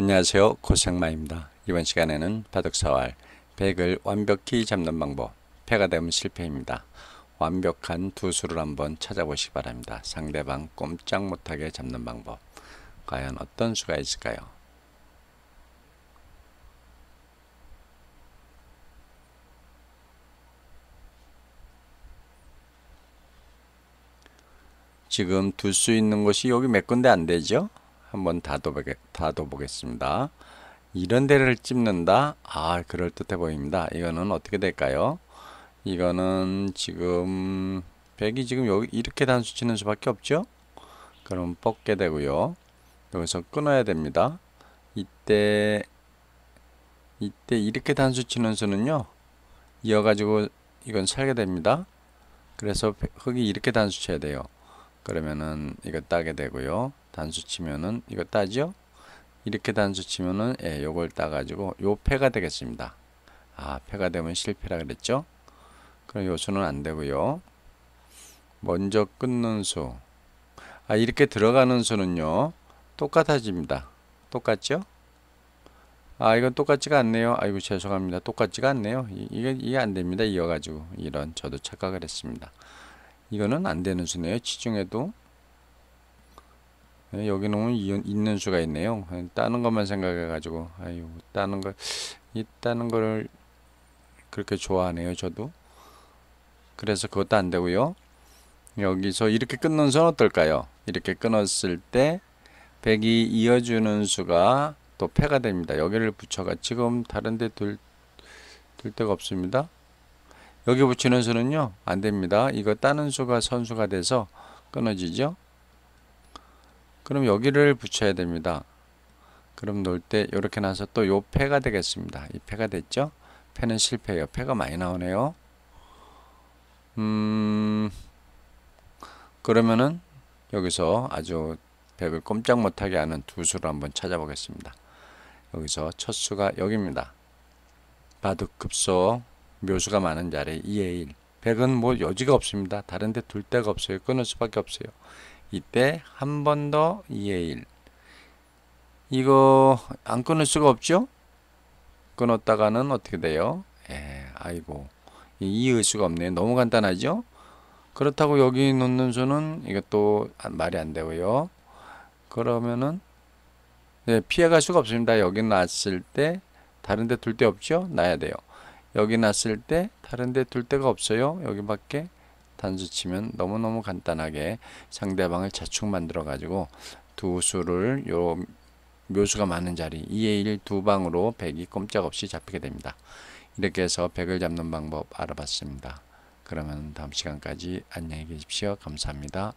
안녕하세요. 고생마입니다. 이번 시간에는 바둑사활 100을 완벽히 잡는 방법 패가 되면 실패입니다. 완벽한 두 수를 한번 찾아보시기 바랍니다. 상대방 꼼짝 못하게 잡는 방법 과연 어떤 수가 있을까요? 지금 둘 수 있는 곳이 여기 몇 군데 안 되죠? 한번 다둬보게, 다둬보겠습니다. 이런 데를 찝는다? 아, 그럴듯해 보입니다. 이거는 어떻게 될까요? 이거는 지금 100이 지금 여기 이렇게 단수 치는 수밖에 없죠? 그럼 뽑게 되고요. 여기서 끊어야 됩니다. 이때 이때 이렇게 단수 치는 수는요. 이어가지고 이건 살게 됩니다. 그래서 흙이 이렇게 단수 쳐야 돼요. 그러면은 이거 따게 되고요. 단수 치면은 이거 따죠? 이렇게 단수 치면은 예, 요걸 따가지고 요 패가 되겠습니다. 아, 패가 되면 실패라 그랬죠? 그럼 요수는 안 되고요. 먼저 끊는 수. 아, 이렇게 들어가는 수는요. 똑같아집니다. 똑같죠? 아, 이건 똑같지가 않네요. 아이고, 죄송합니다. 똑같지가 않네요. 이, 이게, 이게 안 됩니다. 이어가지고. 이런, 저도 착각을 했습니다. 이거는 안 되는 수네요. 치중에도 예, 여기 는 뭐 있는 수가 있네요. 예, 따는 것만 생각해가지고 아유 따는 걸이 따는 거를 그렇게 좋아하네요. 저도 그래서 그것도 안 되고요. 여기서 이렇게 끊는 선 어떨까요? 이렇게 끊었을 때 100이 이어주는 수가 또 패가 됩니다. 여기를 붙여가 지금 다른데 둘, 둘 데가 없습니다. 여기 붙이는 수는요 안 됩니다. 이거 따는 수가 선수가 돼서 끊어지죠. 그럼 여기를 붙여야 됩니다. 그럼 놓을 때 이렇게 나서 또 요 패가 되겠습니다. 이 패가 됐죠? 패는 실패예요. 패가 많이 나오네요. 음, 그러면은 여기서 아주 벽을 꼼짝 못하게 하는 두 수를 한번 찾아보겠습니다. 여기서 첫 수가 여기입니다. 바둑급소 묘수가 많은 자리 2의 1. 백은뭐 여지가 없습니다. 다른데 둘 데가 없어요. 끊을 수밖에 없어요. 이때 한 번 더 2의 1 이거 안 끊을 수가 없죠? 끊었다가는 어떻게 돼요? 예, 아이고 이을 수가 없네 너무 간단하죠? 그렇다고 여기 놓는 수는 이것도 말이 안 되고요. 그러면은 네, 피해갈 수가 없습니다. 여기 놨을 때 다른 데 둘 데 없죠? 놔야 돼요. 여기 놨을 때 다른 데 둘 데가 없어요. 여기밖에 단수 치면 너무너무 간단하게 상대방을 자축 만들어 가지고 두 수를 요 묘수가 많은 자리 2의 1두 방으로 100이 꼼짝없이 잡히게 됩니다. 이렇게 해서 100을 잡는 방법 알아봤습니다. 그러면 다음 시간까지 안녕히 계십시오. 감사합니다.